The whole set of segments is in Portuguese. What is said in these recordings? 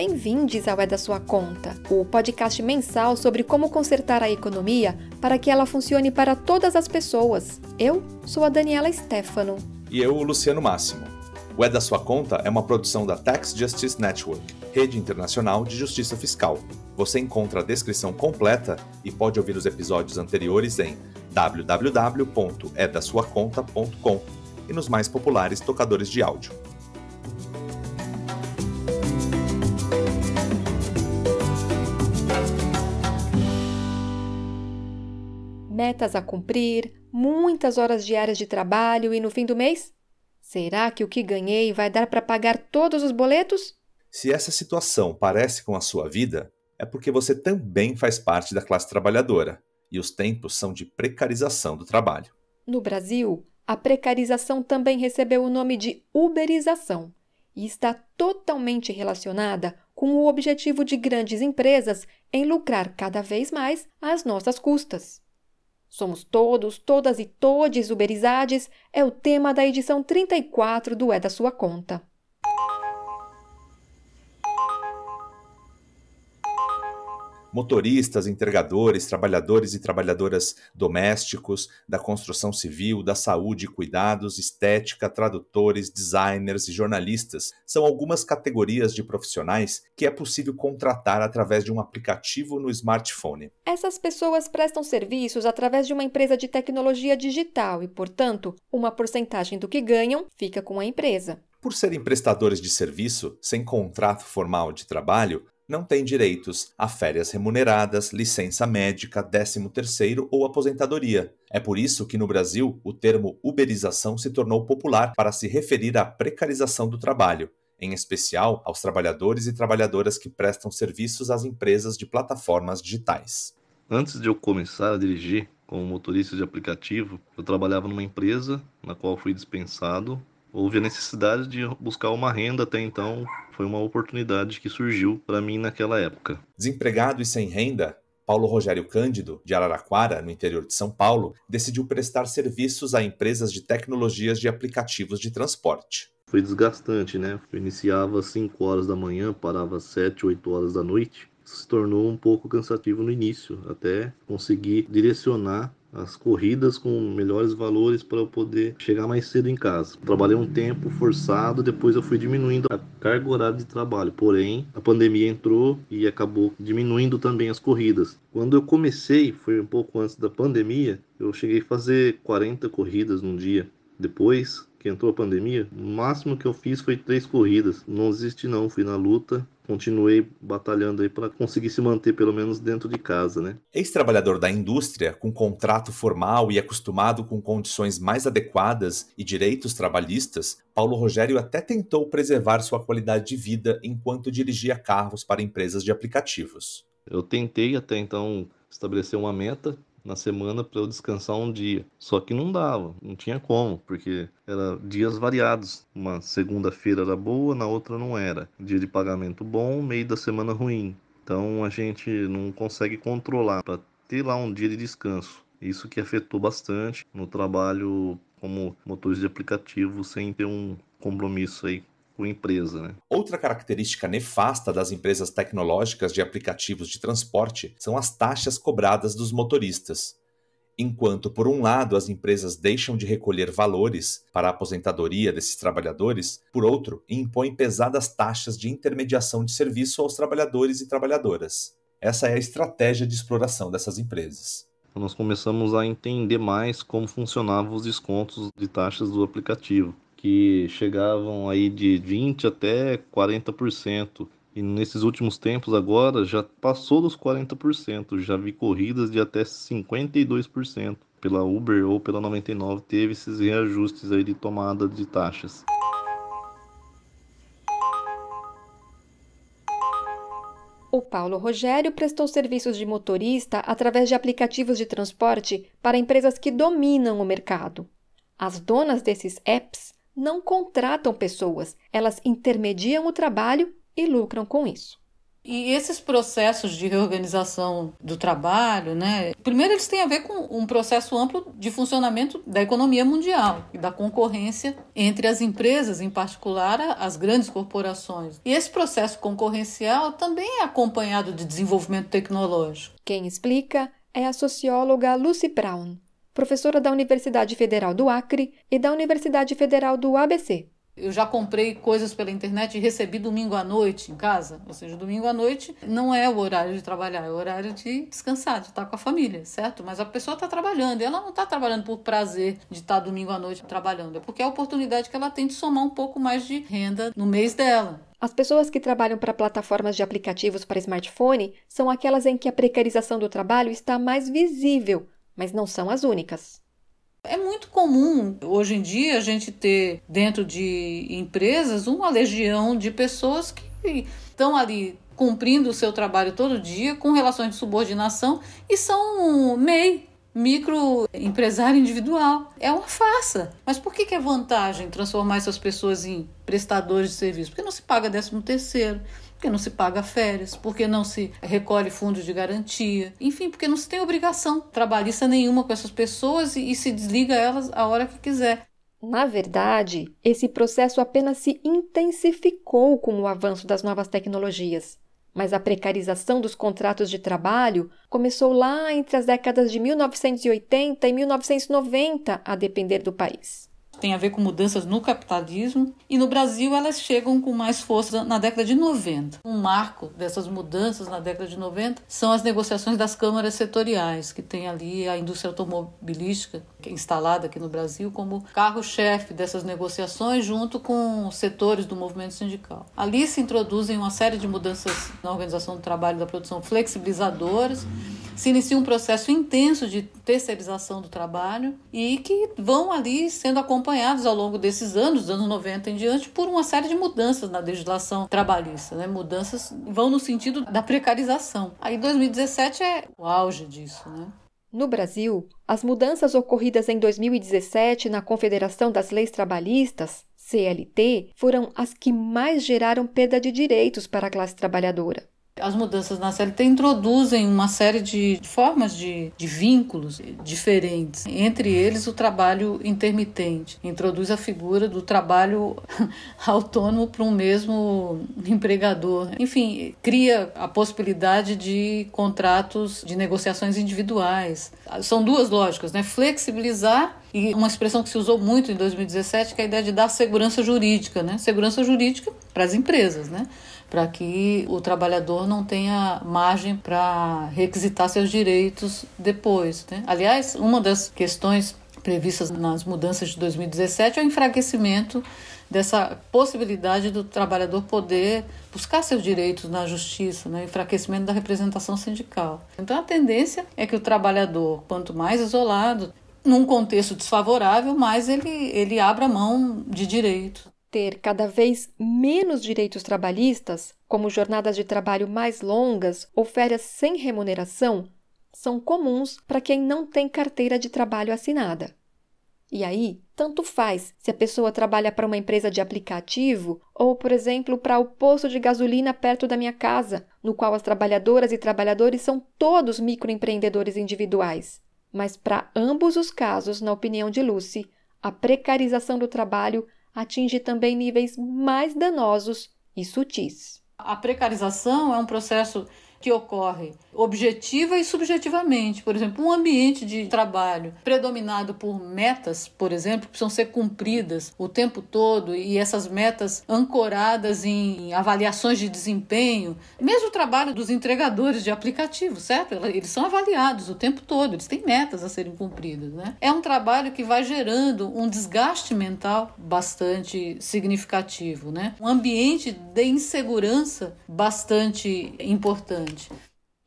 bem-vindos ao É da Sua Conta, o podcast mensal sobre como consertar a economia para que ela funcione para todas as pessoas. Eu sou a Daniela Stefano. E eu, o Luciano Máximo. O É da Sua Conta é uma produção da Tax Justice Network, rede internacional de justiça fiscal. Você encontra a descrição completa e pode ouvir os episódios anteriores em www.edasuaconta.com é e nos mais populares tocadores de áudio. metas a cumprir, muitas horas diárias de trabalho e no fim do mês? Será que o que ganhei vai dar para pagar todos os boletos? Se essa situação parece com a sua vida, é porque você também faz parte da classe trabalhadora e os tempos são de precarização do trabalho. No Brasil, a precarização também recebeu o nome de uberização e está totalmente relacionada com o objetivo de grandes empresas em lucrar cada vez mais às nossas custas. Somos todos, todas e todes uberizades é o tema da edição 34 do É da Sua Conta. motoristas, entregadores, trabalhadores e trabalhadoras domésticos, da construção civil, da saúde e cuidados, estética, tradutores, designers e jornalistas são algumas categorias de profissionais que é possível contratar através de um aplicativo no smartphone. Essas pessoas prestam serviços através de uma empresa de tecnologia digital e, portanto, uma porcentagem do que ganham fica com a empresa. Por serem prestadores de serviço sem contrato formal de trabalho, não tem direitos a férias remuneradas, licença médica, 13º ou aposentadoria. É por isso que no Brasil o termo uberização se tornou popular para se referir à precarização do trabalho, em especial aos trabalhadores e trabalhadoras que prestam serviços às empresas de plataformas digitais. Antes de eu começar a dirigir como motorista de aplicativo, eu trabalhava numa empresa na qual fui dispensado houve a necessidade de buscar uma renda até então. Foi uma oportunidade que surgiu para mim naquela época. Desempregado e sem renda, Paulo Rogério Cândido, de Araraquara, no interior de São Paulo, decidiu prestar serviços a empresas de tecnologias de aplicativos de transporte. Foi desgastante, né? Eu iniciava às 5 horas da manhã, parava às 7, 8 horas da noite. Isso se tornou um pouco cansativo no início, até conseguir direcionar as corridas com melhores valores para eu poder chegar mais cedo em casa. Trabalhei um tempo forçado, depois eu fui diminuindo a carga horária de trabalho. Porém, a pandemia entrou e acabou diminuindo também as corridas. Quando eu comecei, foi um pouco antes da pandemia, eu cheguei a fazer 40 corridas num dia. Depois que entrou a pandemia, o máximo que eu fiz foi três corridas. Não existe não, fui na luta Continuei batalhando aí para conseguir se manter pelo menos dentro de casa, né? Ex-trabalhador da indústria, com contrato formal e acostumado com condições mais adequadas e direitos trabalhistas, Paulo Rogério até tentou preservar sua qualidade de vida enquanto dirigia carros para empresas de aplicativos. Eu tentei até então estabelecer uma meta na semana para eu descansar um dia. Só que não dava, não tinha como, porque era dias variados. Uma segunda-feira era boa, na outra não era. Dia de pagamento bom, meio da semana ruim. Então a gente não consegue controlar para ter lá um dia de descanso. Isso que afetou bastante no trabalho como motores de aplicativo sem ter um compromisso aí por empresa. Né? Outra característica nefasta das empresas tecnológicas de aplicativos de transporte são as taxas cobradas dos motoristas. Enquanto, por um lado, as empresas deixam de recolher valores para a aposentadoria desses trabalhadores, por outro, impõem pesadas taxas de intermediação de serviço aos trabalhadores e trabalhadoras. Essa é a estratégia de exploração dessas empresas. Nós começamos a entender mais como funcionavam os descontos de taxas do aplicativo que chegavam aí de 20 até 40%. E nesses últimos tempos agora já passou dos 40%, já vi corridas de até 52% pela Uber ou pela 99 teve esses reajustes aí de tomada de taxas. O Paulo Rogério prestou serviços de motorista através de aplicativos de transporte para empresas que dominam o mercado. As donas desses apps não contratam pessoas, elas intermediam o trabalho e lucram com isso. E esses processos de reorganização do trabalho, né? Primeiro, eles têm a ver com um processo amplo de funcionamento da economia mundial e da concorrência entre as empresas, em particular as grandes corporações. E esse processo concorrencial também é acompanhado de desenvolvimento tecnológico. Quem explica é a socióloga Lucy Brown professora da Universidade Federal do Acre e da Universidade Federal do ABC. Eu já comprei coisas pela internet e recebi domingo à noite em casa. Ou seja, domingo à noite não é o horário de trabalhar, é o horário de descansar, de estar com a família, certo? Mas a pessoa está trabalhando e ela não está trabalhando por prazer de estar domingo à noite trabalhando. É porque é a oportunidade que ela tem de somar um pouco mais de renda no mês dela. As pessoas que trabalham para plataformas de aplicativos para smartphone são aquelas em que a precarização do trabalho está mais visível, mas não são as únicas. É muito comum hoje em dia a gente ter dentro de empresas uma legião de pessoas que estão ali cumprindo o seu trabalho todo dia com relações de subordinação e são MEI, microempresário individual. É uma farsa. Mas por que, que é vantagem transformar essas pessoas em prestadores de serviço? Porque não se paga décimo terceiro porque não se paga férias, porque não se recolhe fundos de garantia, enfim, porque não se tem obrigação trabalhista nenhuma com essas pessoas e, e se desliga elas a hora que quiser. Na verdade, esse processo apenas se intensificou com o avanço das novas tecnologias, mas a precarização dos contratos de trabalho começou lá entre as décadas de 1980 e 1990, a depender do país tem a ver com mudanças no capitalismo, e no Brasil elas chegam com mais força na década de 90. Um marco dessas mudanças na década de 90 são as negociações das câmaras setoriais, que tem ali a indústria automobilística é instalada aqui no Brasil como carro-chefe dessas negociações, junto com setores do movimento sindical. Ali se introduzem uma série de mudanças na organização do trabalho da produção flexibilizadoras se inicia um processo intenso de terceirização do trabalho e que vão ali sendo acompanhados ao longo desses anos, dos anos 90 em diante, por uma série de mudanças na legislação trabalhista. Né? Mudanças vão no sentido da precarização. Aí 2017 é o auge disso. Né? No Brasil, as mudanças ocorridas em 2017 na Confederação das Leis Trabalhistas, CLT, foram as que mais geraram perda de direitos para a classe trabalhadora. As mudanças na CLT introduzem uma série de formas de, de vínculos diferentes, entre eles o trabalho intermitente, introduz a figura do trabalho autônomo para um mesmo empregador. Enfim, cria a possibilidade de contratos de negociações individuais. São duas lógicas, né? Flexibilizar e uma expressão que se usou muito em 2017, que é a ideia de dar segurança jurídica, né? Segurança jurídica para as empresas, né? para que o trabalhador não tenha margem para requisitar seus direitos depois. Né? Aliás, uma das questões previstas nas mudanças de 2017 é o enfraquecimento dessa possibilidade do trabalhador poder buscar seus direitos na justiça, né? enfraquecimento da representação sindical. Então a tendência é que o trabalhador, quanto mais isolado, num contexto desfavorável, mais ele, ele abra mão de direitos ter cada vez menos direitos trabalhistas, como jornadas de trabalho mais longas ou férias sem remuneração, são comuns para quem não tem carteira de trabalho assinada. E aí, tanto faz se a pessoa trabalha para uma empresa de aplicativo ou, por exemplo, para o posto de gasolina perto da minha casa, no qual as trabalhadoras e trabalhadores são todos microempreendedores individuais. Mas para ambos os casos, na opinião de Lucy, a precarização do trabalho atinge também níveis mais danosos e sutis. A precarização é um processo que ocorre objetiva e subjetivamente. Por exemplo, um ambiente de trabalho predominado por metas, por exemplo, que precisam ser cumpridas o tempo todo e essas metas ancoradas em avaliações de desempenho, mesmo o trabalho dos entregadores de aplicativos, certo? Eles são avaliados o tempo todo, eles têm metas a serem cumpridas, né? É um trabalho que vai gerando um desgaste mental bastante significativo, né? Um ambiente de insegurança bastante importante.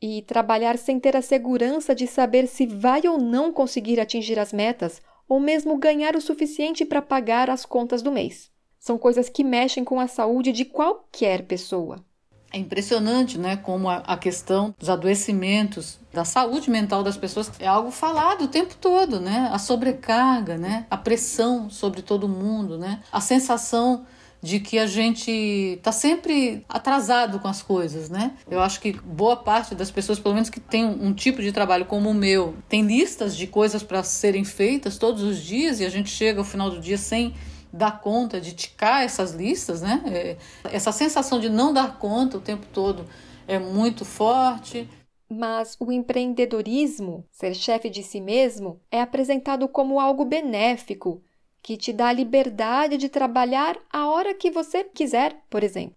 E trabalhar sem ter a segurança de saber se vai ou não conseguir atingir as metas, ou mesmo ganhar o suficiente para pagar as contas do mês. São coisas que mexem com a saúde de qualquer pessoa. É impressionante, né, como a, questão dos adoecimentos, da saúde mental das pessoas é algo falado o tempo todo, né? A sobrecarga, né? A pressão sobre todo mundo, né? A sensação de que a gente tá sempre atrasado com as coisas, né? Eu acho que boa parte das pessoas, pelo menos que tem um tipo de trabalho como o meu, tem listas de coisas para serem feitas todos os dias e a gente chega ao final do dia sem dar conta de ticar essas listas, né? É, essa sensação de não dar conta o tempo todo é muito forte. Mas o empreendedorismo, ser chefe de si mesmo, é apresentado como algo benéfico que te dá a liberdade de trabalhar a hora que você quiser, por exemplo.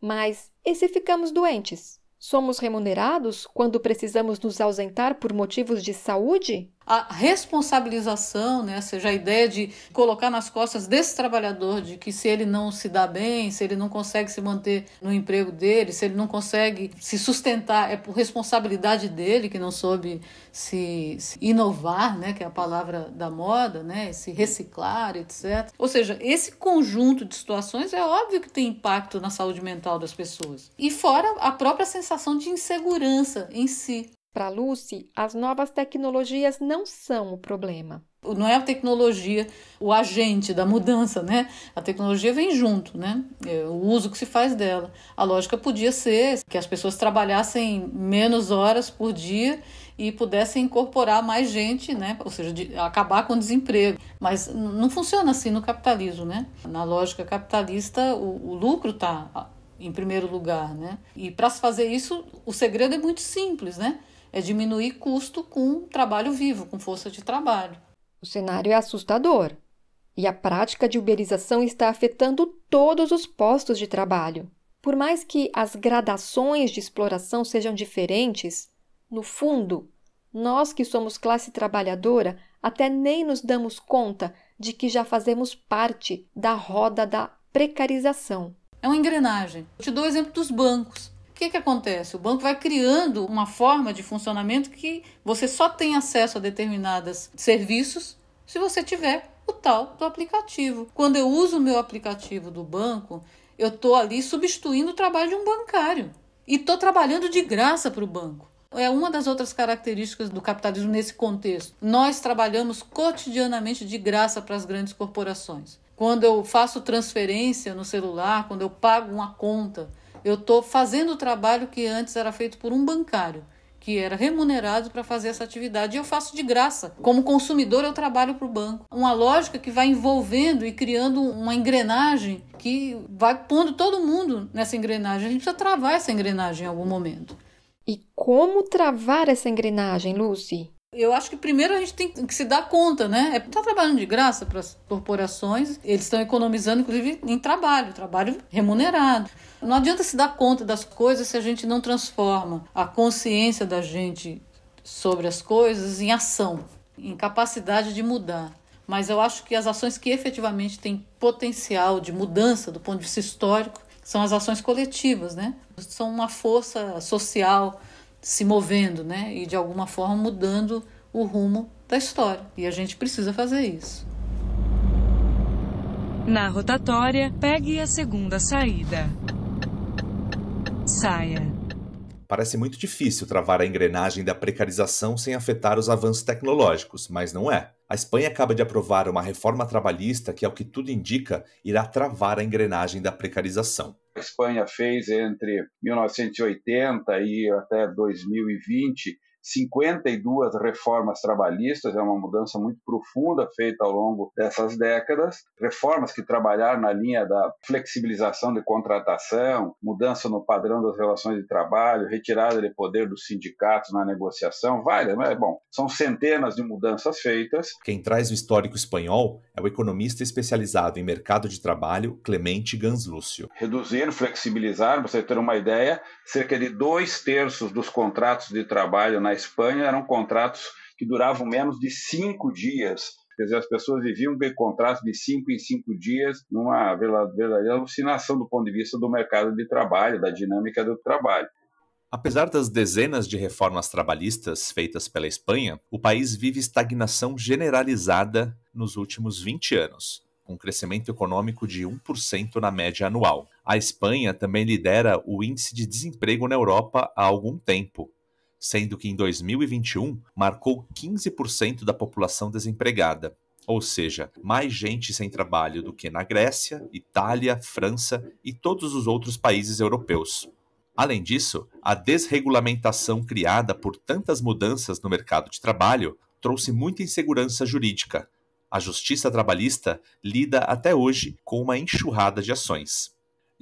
Mas e se ficamos doentes? Somos remunerados quando precisamos nos ausentar por motivos de saúde? a responsabilização, né? ou seja, a ideia de colocar nas costas desse trabalhador de que se ele não se dá bem, se ele não consegue se manter no emprego dele, se ele não consegue se sustentar, é por responsabilidade dele que não soube se, se inovar, né? que é a palavra da moda, né? se reciclar, etc. Ou seja, esse conjunto de situações é óbvio que tem impacto na saúde mental das pessoas. E fora a própria sensação de insegurança em si, para Lucy, as novas tecnologias não são o problema. Não é a tecnologia o agente da mudança, né? A tecnologia vem junto, né? É, o uso que se faz dela. A lógica podia ser que as pessoas trabalhassem menos horas por dia e pudessem incorporar mais gente, né? Ou seja, acabar com o desemprego. Mas não funciona assim no capitalismo, né? Na lógica capitalista, o, o lucro está em primeiro lugar, né? E para se fazer isso, o segredo é muito simples, né? é diminuir custo com trabalho vivo, com força de trabalho. O cenário é assustador. E a prática de uberização está afetando todos os postos de trabalho. Por mais que as gradações de exploração sejam diferentes, no fundo, nós que somos classe trabalhadora até nem nos damos conta de que já fazemos parte da roda da precarização. É uma engrenagem. Eu te dou o exemplo dos bancos. O que, que acontece? O banco vai criando uma forma de funcionamento que você só tem acesso a determinados serviços se você tiver o tal do aplicativo. Quando eu uso o meu aplicativo do banco, eu estou ali substituindo o trabalho de um bancário e estou trabalhando de graça para o banco. É uma das outras características do capitalismo nesse contexto. Nós trabalhamos cotidianamente de graça para as grandes corporações. Quando eu faço transferência no celular, quando eu pago uma conta, eu estou fazendo o trabalho que antes era feito por um bancário, que era remunerado para fazer essa atividade, e eu faço de graça. Como consumidor, eu trabalho para o banco. Uma lógica que vai envolvendo e criando uma engrenagem que vai pondo todo mundo nessa engrenagem. A gente precisa travar essa engrenagem em algum momento. E como travar essa engrenagem, Lucy? Eu acho que primeiro a gente tem que se dar conta, né? É, tá trabalhando de graça para as corporações, eles estão economizando, inclusive, em trabalho, trabalho remunerado. Não adianta se dar conta das coisas se a gente não transforma a consciência da gente sobre as coisas em ação, em capacidade de mudar. Mas eu acho que as ações que efetivamente têm potencial de mudança do ponto de vista histórico são as ações coletivas, né? São uma força social se movendo, né? E de alguma forma mudando o rumo da história. E a gente precisa fazer isso. Na rotatória, pegue a segunda saída. Saia. Parece muito difícil travar a engrenagem da precarização sem afetar os avanços tecnológicos, mas não é. A Espanha acaba de aprovar uma reforma trabalhista que, ao que tudo indica, irá travar a engrenagem da precarização. Espanha fez entre 1980 e até 2020 52 reformas trabalhistas, é uma mudança muito profunda feita ao longo dessas décadas. Reformas que trabalharam na linha da flexibilização de contratação, mudança no padrão das relações de trabalho, retirada de poder dos sindicatos na negociação, várias, mas bom, são centenas de mudanças feitas. Quem traz o histórico espanhol é o economista especializado em mercado de trabalho, Clemente Ganslúcio. Reduzir, flexibilizar, para você ter uma ideia, cerca de dois terços dos contratos de trabalho na na Espanha eram contratos que duravam menos de cinco dias. Quer dizer, as pessoas viviam com contratos de cinco em cinco dias, numa verdadeira alucinação do ponto de vista do mercado de trabalho, da dinâmica do trabalho. Apesar das dezenas de reformas trabalhistas feitas pela Espanha, o país vive estagnação generalizada nos últimos 20 anos, com crescimento econômico de 1% na média anual. A Espanha também lidera o índice de desemprego na Europa há algum tempo, sendo que em 2021 marcou 15% da população desempregada, ou seja, mais gente sem trabalho do que na Grécia, Itália, França e todos os outros países europeus. Além disso, a desregulamentação criada por tantas mudanças no mercado de trabalho trouxe muita insegurança jurídica. A justiça trabalhista lida até hoje com uma enxurrada de ações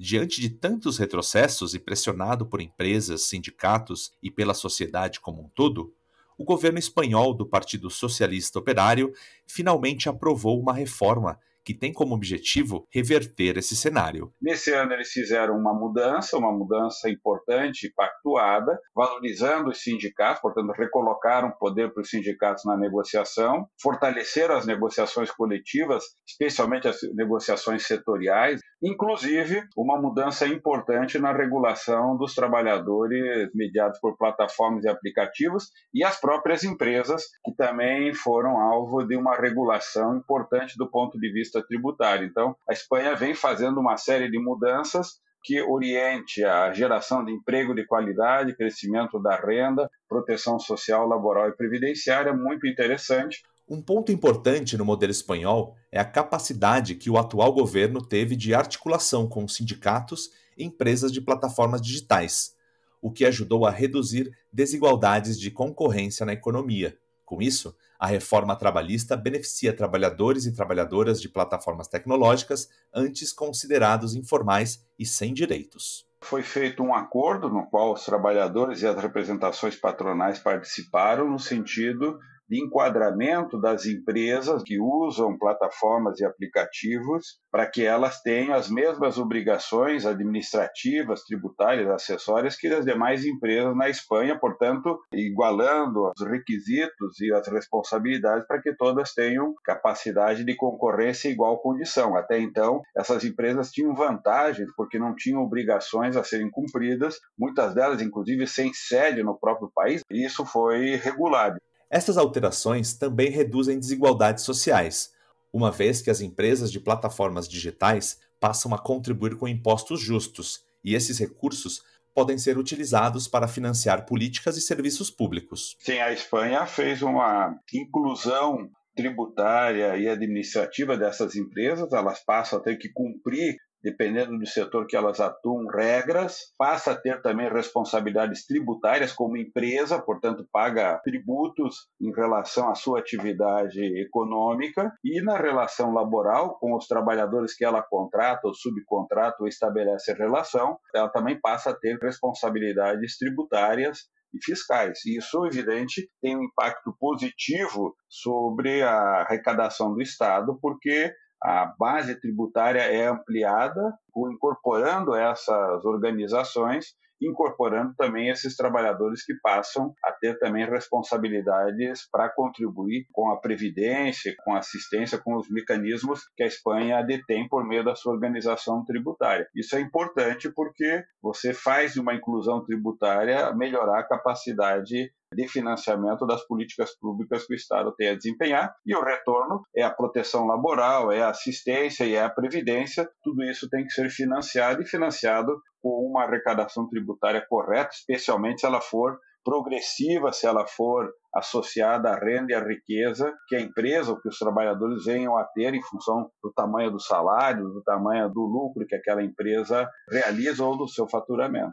diante de tantos retrocessos e pressionado por empresas, sindicatos e pela sociedade como um todo, o governo espanhol do Partido Socialista Operário finalmente aprovou uma reforma que tem como objetivo reverter esse cenário. Nesse ano, eles fizeram uma mudança, uma mudança importante e pactuada, valorizando os sindicatos, portanto, recolocaram poder para os sindicatos na negociação, fortaleceram as negociações coletivas, especialmente as negociações setoriais, inclusive uma mudança importante na regulação dos trabalhadores mediados por plataformas e aplicativos e as próprias empresas, que também foram alvo de uma regulação importante do ponto de vista vista tributário. Então, a Espanha vem fazendo uma série de mudanças que oriente a geração de emprego de qualidade, crescimento da renda, proteção social, laboral e previdenciária, muito interessante. Um ponto importante no modelo espanhol é a capacidade que o atual governo teve de articulação com sindicatos e empresas de plataformas digitais, o que ajudou a reduzir desigualdades de concorrência na economia. Com isso, a reforma trabalhista beneficia trabalhadores e trabalhadoras de plataformas tecnológicas antes considerados informais e sem direitos. Foi feito um acordo no qual os trabalhadores e as representações patronais participaram no sentido de enquadramento das empresas que usam plataformas e aplicativos para que elas tenham as mesmas obrigações administrativas, tributárias, acessórias que as demais empresas na Espanha, portanto, igualando os requisitos e as responsabilidades para que todas tenham capacidade de concorrência e igual condição. Até então, essas empresas tinham vantagens porque não tinham obrigações a serem cumpridas, muitas delas, inclusive, sem sede no próprio país, e isso foi regulado. Essas alterações também reduzem desigualdades sociais, uma vez que as empresas de plataformas digitais passam a contribuir com impostos justos, e esses recursos podem ser utilizados para financiar políticas e serviços públicos. Sim, a Espanha fez uma inclusão tributária e administrativa dessas empresas, elas passam a ter que cumprir dependendo do setor que elas atuam, regras, passa a ter também responsabilidades tributárias como empresa, portanto, paga tributos em relação à sua atividade econômica e na relação laboral com os trabalhadores que ela contrata ou subcontrata ou estabelece relação, ela também passa a ter responsabilidades tributárias e fiscais. isso, evidente, tem um impacto positivo sobre a arrecadação do Estado, porque a base tributária é ampliada, incorporando essas organizações, incorporando também esses trabalhadores que passam a ter também responsabilidades para contribuir com a previdência, com a assistência, com os mecanismos que a Espanha detém por meio da sua organização tributária. Isso é importante porque você faz de uma inclusão tributária melhorar a capacidade de financiamento das políticas públicas que o Estado tem a desempenhar, e o retorno é a proteção laboral, é a assistência e é a previdência, tudo isso tem que ser financiado e financiado com uma arrecadação tributária correta, especialmente se ela for progressiva, se ela for associada à renda e à riqueza que a empresa ou que os trabalhadores venham a ter em função do tamanho do salário, do tamanho do lucro que aquela empresa realiza ou do seu faturamento.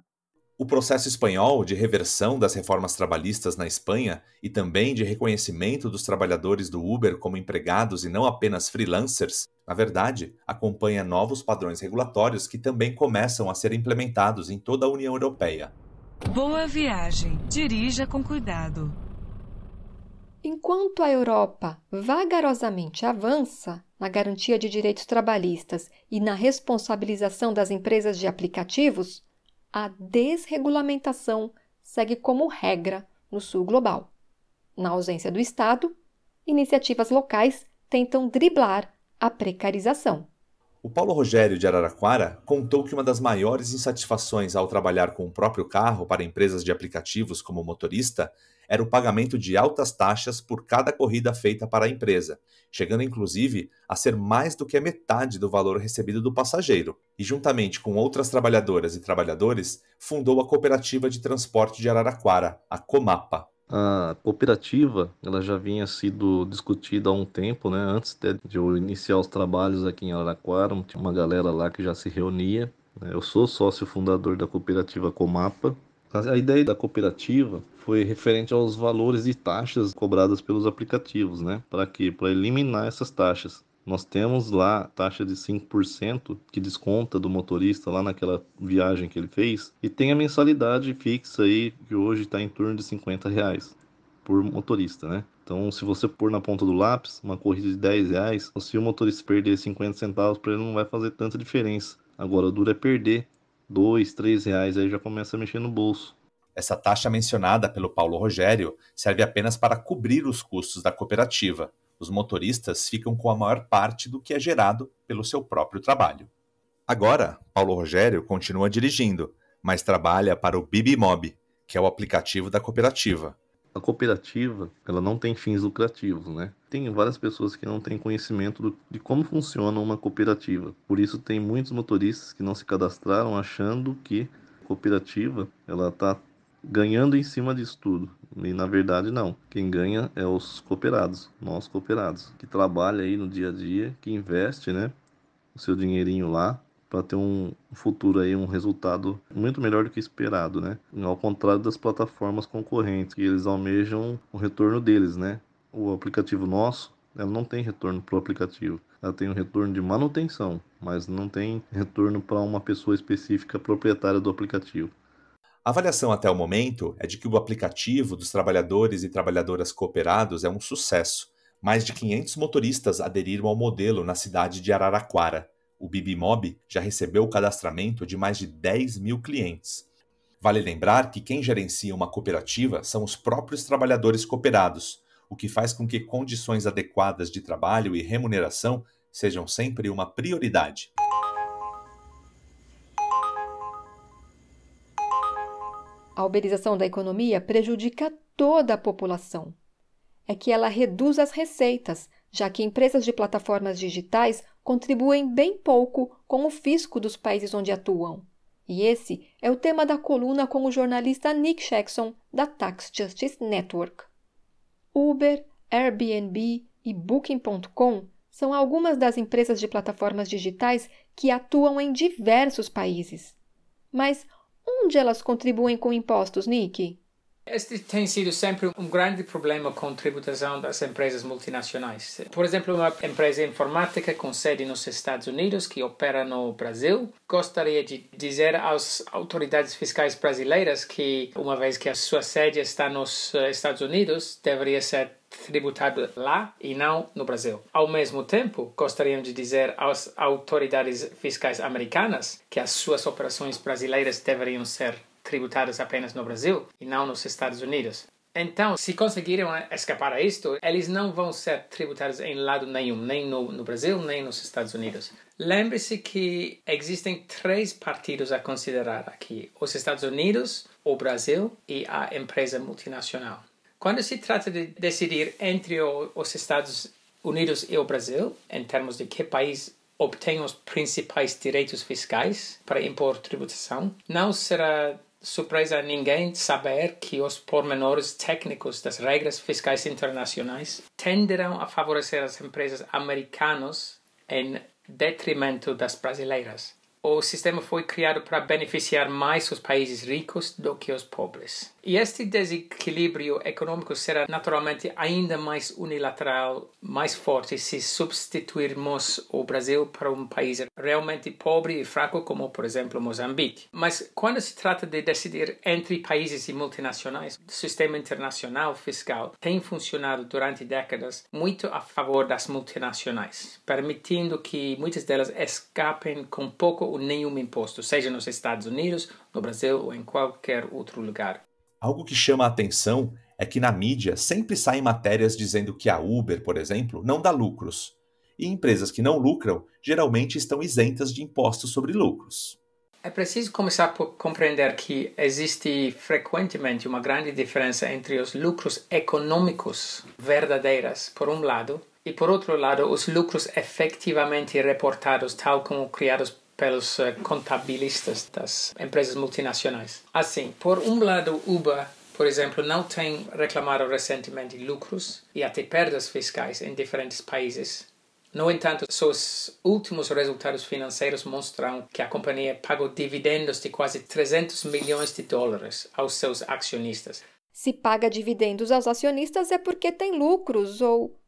O processo espanhol de reversão das reformas trabalhistas na Espanha e também de reconhecimento dos trabalhadores do Uber como empregados e não apenas freelancers, na verdade, acompanha novos padrões regulatórios que também começam a ser implementados em toda a União Europeia. Boa viagem. Dirija com cuidado. Enquanto a Europa vagarosamente avança na garantia de direitos trabalhistas e na responsabilização das empresas de aplicativos, a desregulamentação segue como regra no sul global. Na ausência do Estado, iniciativas locais tentam driblar a precarização. O Paulo Rogério de Araraquara contou que uma das maiores insatisfações ao trabalhar com o próprio carro para empresas de aplicativos como motorista era o pagamento de altas taxas por cada corrida feita para a empresa, chegando inclusive a ser mais do que a metade do valor recebido do passageiro. E juntamente com outras trabalhadoras e trabalhadores, fundou a Cooperativa de Transporte de Araraquara, a Comapa. A cooperativa, ela já vinha sido discutida há um tempo, né? Antes de eu iniciar os trabalhos aqui em Araraquara, tinha uma galera lá que já se reunia. Né? Eu sou sócio fundador da cooperativa Comapa, a ideia da cooperativa foi referente aos valores e taxas cobradas pelos aplicativos, né? Para quê? Para eliminar essas taxas. Nós temos lá taxa de 5% que desconta do motorista lá naquela viagem que ele fez e tem a mensalidade fixa aí que hoje está em torno de 50 reais por motorista, né? Então, se você pôr na ponta do lápis uma corrida de 10 reais, se o motorista perder 50 centavos, para ele não vai fazer tanta diferença. Agora, o duro é perder dois, três reais, aí já começa a mexer no bolso. Essa taxa mencionada pelo Paulo Rogério serve apenas para cobrir os custos da cooperativa. Os motoristas ficam com a maior parte do que é gerado pelo seu próprio trabalho. Agora, Paulo Rogério continua dirigindo, mas trabalha para o Bibimob, que é o aplicativo da cooperativa. A cooperativa, ela não tem fins lucrativos, né? tem várias pessoas que não têm conhecimento do, de como funciona uma cooperativa. Por isso tem muitos motoristas que não se cadastraram achando que a cooperativa ela está ganhando em cima disso tudo. E na verdade não. Quem ganha é os cooperados, nós cooperados, que trabalha aí no dia a dia, que investe, né, o seu dinheirinho lá para ter um futuro aí, um resultado muito melhor do que esperado, né? Ao contrário das plataformas concorrentes, que eles almejam o retorno deles, né? o aplicativo nosso, ela não tem retorno para o aplicativo. Ela tem um retorno de manutenção, mas não tem retorno para uma pessoa específica proprietária do aplicativo. A avaliação até o momento é de que o aplicativo dos trabalhadores e trabalhadoras cooperados é um sucesso. Mais de 500 motoristas aderiram ao modelo na cidade de Araraquara. O Bibimob já recebeu o cadastramento de mais de 10 mil clientes. Vale lembrar que quem gerencia uma cooperativa são os próprios trabalhadores cooperados o que faz com que condições adequadas de trabalho e remuneração sejam sempre uma prioridade. A uberização da economia prejudica toda a população. É que ela reduz as receitas, já que empresas de plataformas digitais contribuem bem pouco com o fisco dos países onde atuam. E esse é o tema da coluna com o jornalista Nick Jackson, da Tax Justice Network. Uber, Airbnb e Booking.com são algumas das empresas de plataformas digitais que atuam em diversos países. Mas onde elas contribuem com impostos, Nick? Este tem sido sempre um grande problema com tributação das empresas multinacionais. Por exemplo, uma empresa informática com sede nos Estados Unidos que opera no Brasil gostaria de dizer às autoridades fiscais brasileiras que, uma vez que a sua sede está nos eh, Estados Unidos, deveria ser tributado lá e não no Brasil. Ao mesmo tempo, gostariam de dizer às autoridades fiscais americanas que as suas operações brasileiras deveriam ser tributadas apenas no Brasil e não nos Estados Unidos. Então, se conseguirem eh, escapar a isto, eles não vão ser tributados em lado nenhum, nem no, no Brasil, nem nos Estados Unidos. Lembre-se que existem três partidos a considerar aqui: os Estados Unidos, o Brasil e a empresa multinacional. Quando se trata de decidir entre o, os Estados Unidos e o Brasil, em termos de que país obtém os principais direitos fiscais para impor tributação, não será surpresa a ninguém saber que os pormenores técnicos das regras fiscais internacionais tenderão a favorecer as empresas americanas em detrimento das brasileiras. o sistema foi criado para beneficiar mais os países ricos do que os pobres. E este desequilíbrio econômico será naturalmente ainda mais unilateral, mais forte, se substituirmos o Brasil para um país realmente pobre e fraco, como por exemplo Moçambique. Mas quando se trata de decidir entre países e multinacionais, o sistema internacional fiscal tem funcionado durante décadas muito a favor das multinacionais, permitindo que muitas delas escapem com pouco ou nenhum imposto, seja nos Estados Unidos, no Brasil ou em qualquer outro lugar. Algo que chama a atenção é que na mídia sempre saem matérias dizendo que a Uber, por exemplo, não dá lucros. E empresas que não lucram geralmente estão isentas de impostos sobre lucros. É preciso começar por compreender que existe frequentemente uma grande diferença entre os lucros econômicos verdadeiros, por um lado, e por outro lado, os lucros efetivamente reportados, tal como criados pelos eh, contabilistas das empresas multinacionais. Assim, por um lado, Uber por exemplo, não tem reclamado recentemente lucros e até perdas fiscais em diferentes países. No entanto, seus últimos resultados financeiros mostram que a companhia pagou dividendos de quase 300 milhões de dólares aos seus acionistas. Se paga dividendos aos acionistas é porque tem lucros ou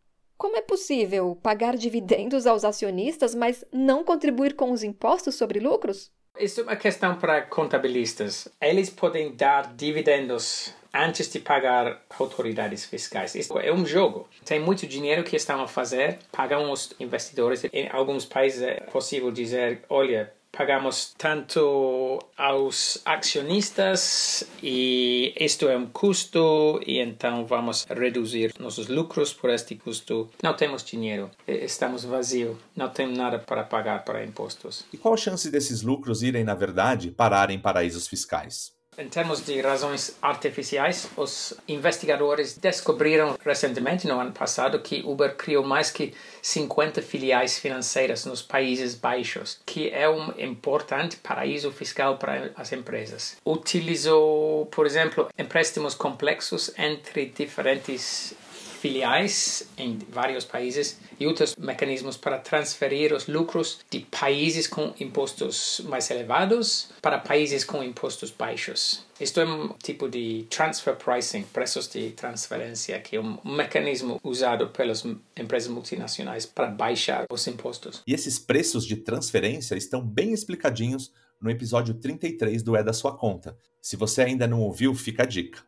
como é possível pagar dividendos aos acionistas, mas não contribuir com os impostos sobre lucros? Isso é uma questão para contabilistas. Eles podem dar dividendos antes de pagar autoridades fiscais. Isso é um jogo. Tem muito dinheiro que estão a fazer, pagam os investidores. Em alguns países é possível dizer, olha, pagamos tanto aos acionistas e isto é um custo e então vamos reduzir nossos lucros por este custo. Não temos dinheiro, estamos vazios, não temos nada para pagar para impostos. E qual a chance desses lucros irem, na verdade, parar em paraísos fiscais? Em termos de razões artificiais, os investigadores descobriram recentemente, no ano passado, que Uber criou mais que 50 filiais financeiras nos Países Baixos, que é um importante paraíso fiscal para as empresas. Utilizou, por exemplo, empréstimos complexos entre diferentes filiais em vários países e outros mecanismos para transferir os lucros de países com impostos mais elevados para países com impostos baixos. Isto é um tipo de transfer pricing, preços de transferência, que é um mecanismo usado pelas empresas multinacionais para baixar os impostos. E esses preços de transferência estão bem explicadinhos no episódio 33 do É da Sua Conta. Se você ainda não ouviu, fica a dica.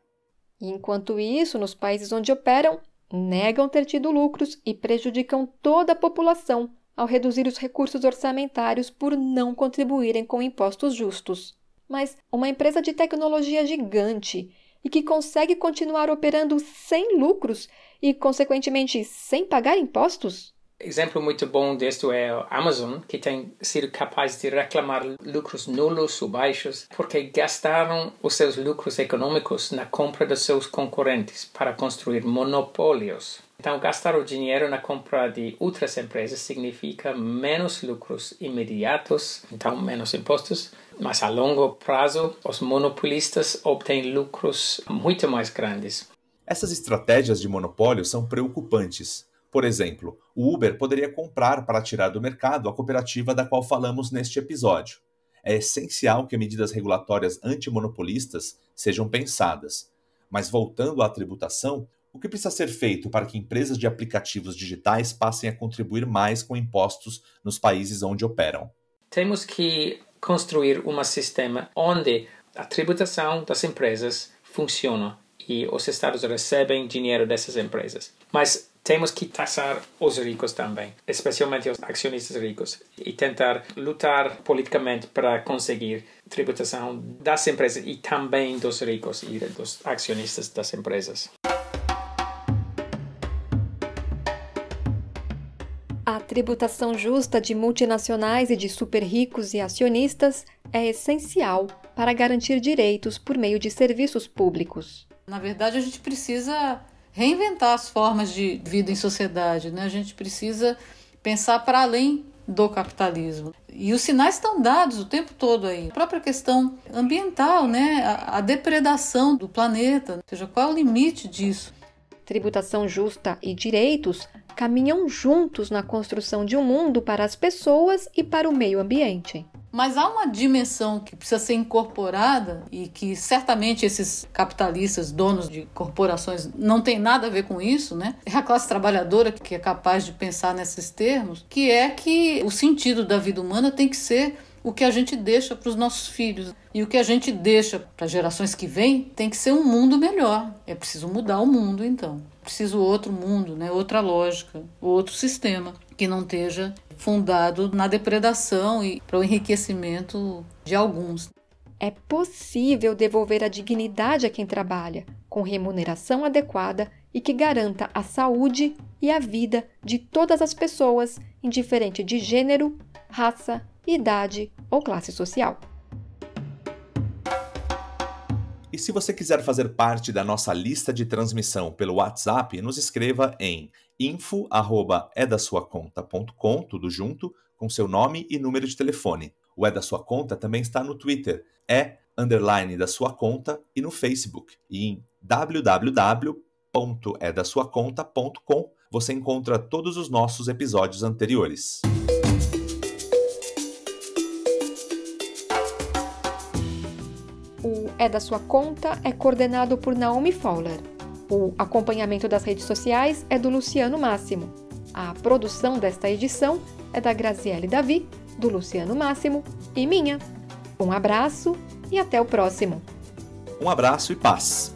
Enquanto isso, nos países onde operam, negam ter tido lucros e prejudicam toda a população ao reduzir os recursos orçamentários por não contribuírem com impostos justos. Mas uma empresa de tecnologia gigante e que consegue continuar operando sem lucros e, consequentemente, sem pagar impostos? Exemplo muito bom disto é a Amazon, que tem sido capaz de reclamar lucros nulos ou baixos porque gastaram os seus lucros econômicos na compra dos seus concorrentes para construir monopólios. Então, gastar o dinheiro na compra de outras empresas significa menos lucros imediatos, então menos impostos, mas a longo prazo os monopolistas obtêm lucros muito mais grandes. Essas estratégias de monopólio são preocupantes por exemplo, o Uber poderia comprar para tirar do mercado a cooperativa da qual falamos neste episódio. É essencial que medidas regulatórias antimonopolistas sejam pensadas. Mas voltando à tributação, o que precisa ser feito para que empresas de aplicativos digitais passem a contribuir mais com impostos nos países onde operam? Temos que construir um sistema onde a tributação das empresas funciona e os estados recebem dinheiro dessas empresas. Mas temos que taxar os ricos também, especialmente os acionistas ricos, e tentar lutar politicamente para conseguir tributação das empresas e também dos ricos e dos acionistas das empresas. A tributação justa de multinacionais e de super-ricos e acionistas é essencial para garantir direitos por meio de serviços públicos. Na verdade, a gente precisa reinventar as formas de vida em sociedade. Né? A gente precisa pensar para além do capitalismo. E os sinais estão dados o tempo todo aí. A própria questão ambiental, né? a, a depredação do planeta, ou seja, qual é o limite disso? Tributação justa e direitos caminham juntos na construção de um mundo para as pessoas e para o meio ambiente. Mas há uma dimensão que precisa ser incorporada e que certamente esses capitalistas, donos de corporações, não tem nada a ver com isso, né? É a classe trabalhadora que é capaz de pensar nesses termos, que é que o sentido da vida humana tem que ser o que a gente deixa para os nossos filhos. E o que a gente deixa para gerações que vêm tem que ser um mundo melhor. É preciso mudar o mundo, então. preciso outro mundo, né? outra lógica, outro sistema que não esteja fundado na depredação e para o enriquecimento de alguns. É possível devolver a dignidade a quem trabalha, com remuneração adequada e que garanta a saúde e a vida de todas as pessoas, indiferente de gênero, raça, idade ou classe social. E se você quiser fazer parte da nossa lista de transmissão pelo WhatsApp, nos escreva em info@edasuaconta.com, é tudo junto, com seu nome e número de telefone. O É da Sua Conta também está no Twitter, é underline da sua conta e no Facebook. E em www.edasuaconta.com é você encontra todos os nossos episódios anteriores. é da sua conta, é coordenado por Naomi Fowler. O acompanhamento das redes sociais é do Luciano Máximo. A produção desta edição é da Graziele Davi, do Luciano Máximo e minha. Um abraço e até o próximo. Um abraço e paz.